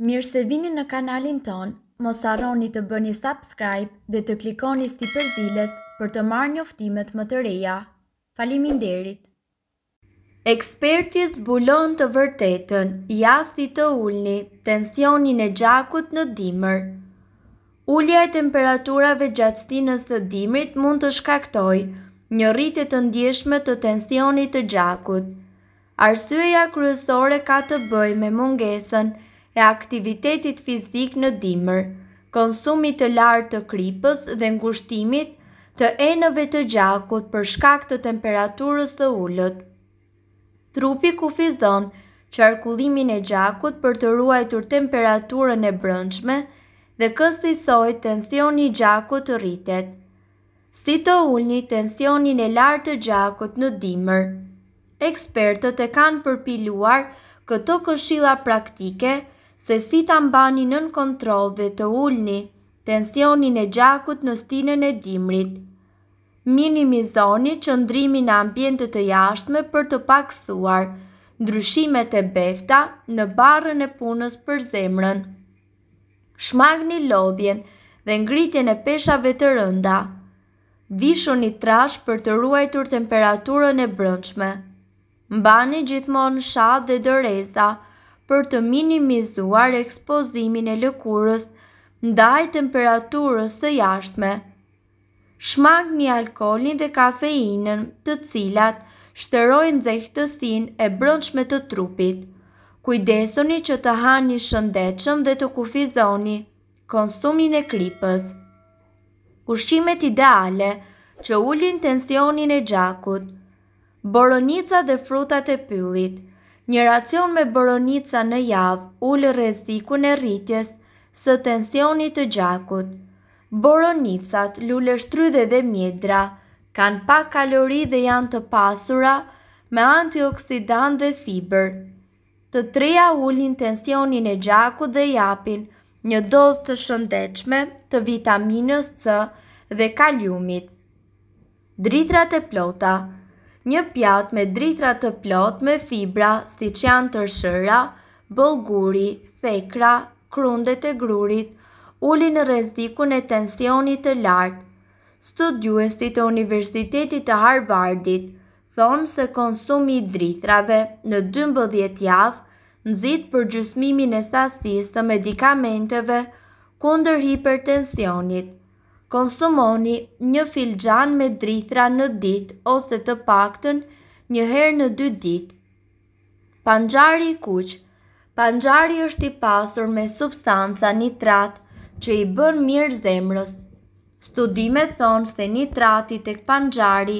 Mirë se vini në kanalin ton, mos arroni të bëni subscribe dhe të klikoni sti përzdiles për të marrë një më të reja. Falimin derit! Ekspertis bulon të vërtetën, jasti të ullni, tensionin e gjakut në dimër. Ullja e temperaturave gjatstinës të dimrit mund të shkaktoj një rritit të ndjeshme të tensionit të gjakut. Arsyeja kryesore ka të bëj me mungesën e aktivitetit fizik në dimër, konsumit të lartë të kripës dhe ngushtimit të enëve të gjakut për shkak të temperaturës të ullët. Trupi kufizon qarkullimin e gjakut për të ruajtur temperaturën e brëndshme dhe kësisoj tensioni i gjakut të rritet. Si të ullni tensionin e lartë të gjakut në dimër. Ekspertët e kanë përpiluar këto këshilla praktike se si ta mbani nën kontrol dhe të ulni tensionin e gjakut në stinën e dimrit. Minimizoni qëndrimin e ambientit të jashtme për të paksuar ndryshimet e befta në barën e punës për zemrën. Shmagni lodhjen dhe ngritjen e peshave të rënda. një trash për të ruajtur temperaturën e brëndshme. Mbani gjithmonë shatë dhe dëreza për të minimizuar ekspozimin e lëkurës ndaj temperaturës të jashtme. Shmag një dhe kafeinën të cilat shterojnë zekhtësin e brëndshme të trupit. Kujdesoni që të hanë një shëndechëm dhe të kufizoni konsumin e kripës. Ushqimet ideale që ullin tensionin e gjakut, boronica dhe frutat e pyllit, Një racion me boronica në javë ullë rezikun e rritjes së tensionit të gjakut. Boronicat, lullështrydhe dhe mjedra, kanë pak kalori dhe janë të pasura me antioksidant dhe fiber. Të treja ullin tensionin e gjakut dhe japin një dozë të shëndechme të vitaminës C dhe kaliumit. Dritrat e plota një pjat me dritra të plot me fibra, si që janë tërshëra, bolguri, thekra, krundet e grurit, uli në rezdiku në tensionit të lartë. Studiuesti të Universitetit të Harvardit thonë se konsumi dritrave në 12 javë nëzit për gjusmimin e sasis të medikamenteve kunder hipertensionit. Konsumoni një filxhan me drithra në ditë ose të paktën një herë në dy ditë. Panxhari i kuq. Panxhari është i pasur me substanca nitrat që i bën mirë zemrës. Studimet thonë se nitrati tek panxhari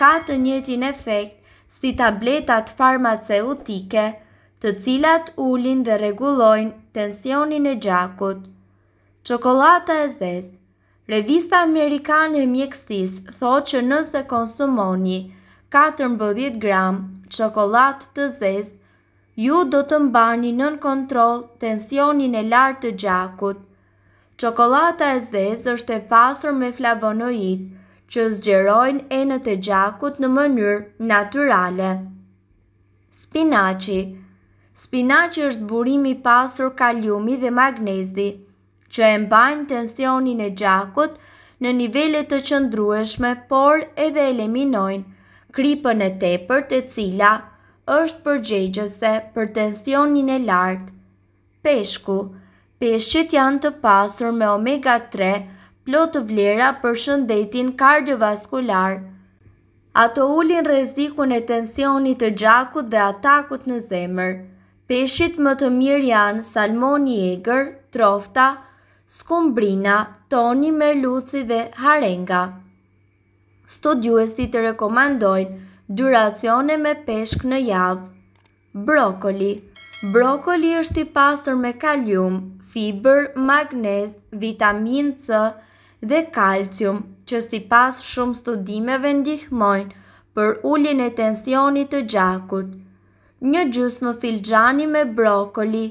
ka të njëjtin efekt si tabletat farmaceutike, të cilat ulin dhe rregullojnë tensionin e gjakut. Çokolata e zezë Revista Amerikan e Mjekstis thot që nëse konsumoni 14 gram qokolat të zez, ju do të mbani nën kontrol tensionin e lartë të gjakut. Qokolata e zez është e pasur me flavonoid që zgjerojnë e në të gjakut në mënyrë naturale. Spinaci Spinaci është burimi pasur kaliumi dhe magnezi që e mbajnë tensionin e gjakut në nivellet të qëndrueshme, por edhe eliminojnë kripën e tepër të cila është përgjegjëse për tensionin e lartë. Peshku Peshqit janë të pasur me omega 3 plot të vlera për shëndetin kardiovaskular. Ato ullin rezikun e tensionit të gjakut dhe atakut në zemër. Peshqit më të mirë janë salmoni egrë, trofta, Skumbrina, toni me luci dhe harenga Studiuesi të rekomandojnë duracione me peshk në javë Brokoli Brokoli është i pasur me kalium, fiber, magnez, vitamin C dhe kalcium që si pas shumë studimeve ndihmojnë për ullin e tensionit të gjakut Një gjusë më filgjani me brokoli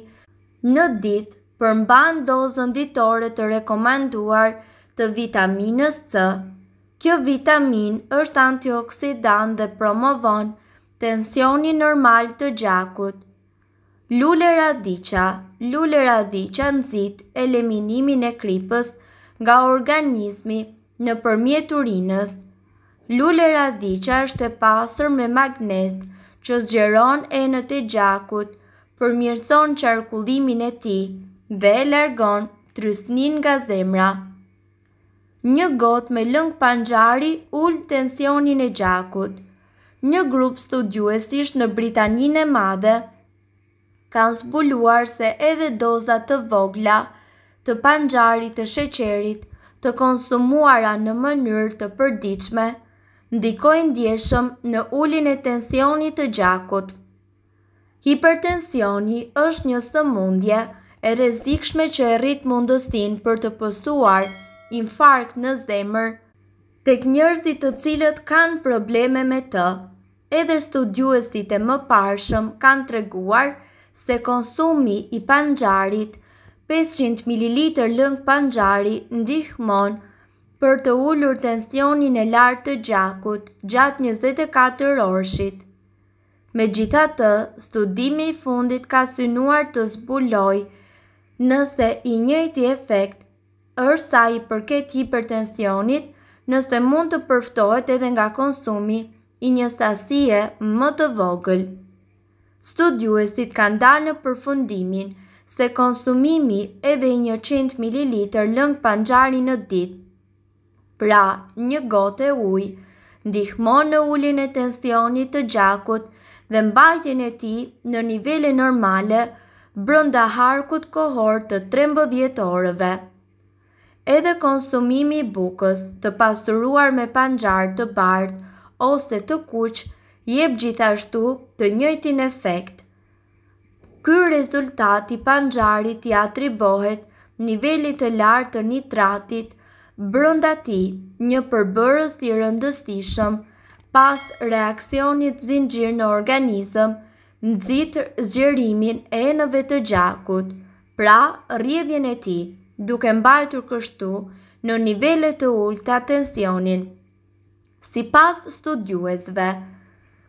Në ditë përmban dozën ditore të rekomenduar të vitaminës C. Kjo vitamin është antioksidant dhe promovon tensioni normal të gjakut. Lule radica Lule radica nëzit eliminimin e kripës nga organizmi në përmjet urinës. Lule radica është e pasur me magnez që zgjeron e në të gjakut, përmjërson qarkullimin e ti, dhe e largon trysnin nga zemra. Një gotë me lëng panxari ullë tensionin e gjakut. Një grup studiuesish në Britaninë e madhe kanë zbuluar se edhe dozat të vogla të panxarit të sheqerit të konsumuara në mënyrë të përdiqme ndikojnë djeshëm në ullin e tensionit të gjakut. Hipertensioni është një sëmundje e rezdikshme që e rrit mundostin për të postuar infarkt në zdemër të kënjërzit të cilët kanë probleme me të, edhe studiuestit e më parshëm kanë të reguar se konsumi i panxarit 500 ml lëngë panxari ndihmon për të ullur tensionin e lartë të gjakut gjatë 24 orëshit. Me gjitha të, studimi i fundit ka synuar të zbuloj nëse i njëti efekt është sa i përket hipertensionit, nëse mund të përftohet edhe nga konsumi i një stasie më të vogël. Studiuesit kanë dalë në përfundimin se konsumimi edhe i një 100 ml lëngë panxari në ditë. Pra, një e ujë ndihmon në ullin e tensionit të gjakut dhe mbajtjen e ti në nivele normale nështë brënda harkut kohor të 13 orëve. Edhe konsumimi bukës të pasturuar me panxar të bardh ose të kuq jep gjithashtu të njëjtin efekt. Ky rezultat i panxharit i atribohet nivelit të lartë të nitratit brënda ti një përbërës të rëndësishëm pas reakcionit zingjir në organizëm, nëzitë zgjerimin e enëve të gjakut, pra rridhjen e ti, duke mbajtur kështu në nivele të ullë të atensionin. Si pas studiuesve,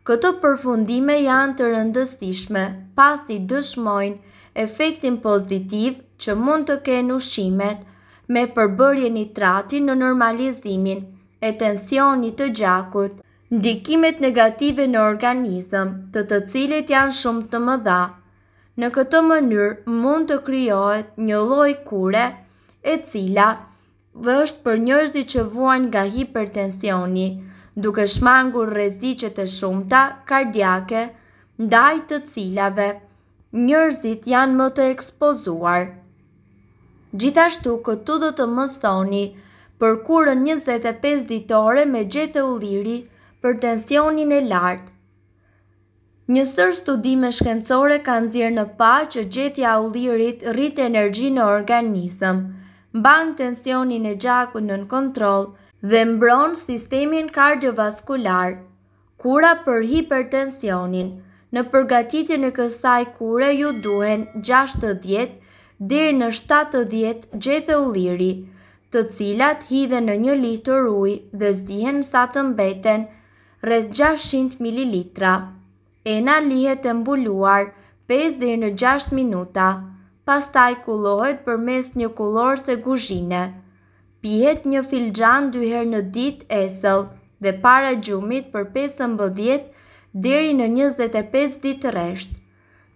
këto përfundime janë të rëndësishme pas i dëshmojnë efektin pozitiv që mund të kenë ushqimet me përbërje nitratin në normalizimin e tensionit të gjakut ndikimet negative në organizëm të të cilet janë shumë të më dha. Në këtë mënyrë mund të kryohet një loj kure e cila vështë për njërzi që vuan nga hipertensioni, duke shmangur rezicet e shumëta kardiake, ndaj të cilave, njërzit janë më të ekspozuar. Gjithashtu këtu do të mësoni për kurën 25 ditore me gjethe u liri, për tensionin e lartë. Një sër studime shkencore ka nëzirë në pa që gjetja u lirit rritë energji në organizëm, bang tensionin e gjaku në në kontrol dhe mbron sistemin kardiovaskular, kura për hipertensionin. Në përgatitin e kësaj kure ju duhen 60 10 dhe në 70 10 gjethë u liri, të cilat hidhe në një litur uj dhe zdihen sa të mbeten, rreth 600 ml. Ena lihet të mbuluar 5 dhe në 6 minuta, pastaj kulohet për mes një kulor se guzhine. Pihet një filgjan dyher në dit esëll dhe para gjumit për 15 dheri në 25 dit resht.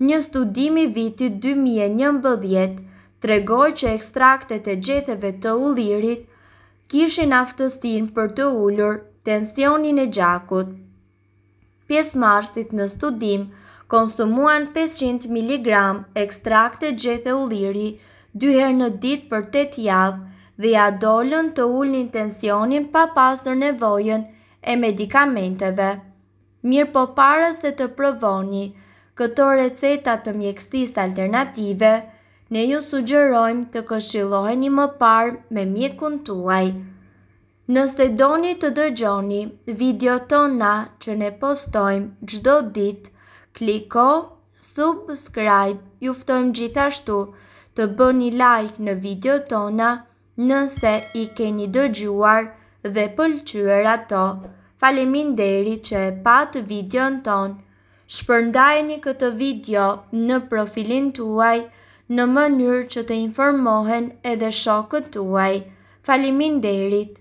Një studimi vitit 2011 tregoj që ekstraktet e gjetheve të ullirit kishin aftostin për të ullur tensionin e gjakut. Pjesë marsit në studim konsumuan 500 mg ekstrakte gjethe ulliri dy herë në ditë për 8 javë dhe ja dollën të ullin tensionin pa pasër nevojën e medikamenteve. Mirë po parës dhe të provoni këto receta të mjekstis alternative, ne ju sugjerojmë të këshilloheni më parë me mjekun tuaj. Nëse doni të dëgjoni video tona që ne postojmë gjdo dit, kliko subscribe, juftojmë gjithashtu të bëni like në video tona nëse i keni dëgjuar dhe pëlqyër ato. Falemin deri që e patë video në tonë, shpërndajni këtë video në profilin të uaj në mënyrë që të informohen edhe shokët të uaj. Falemin derit.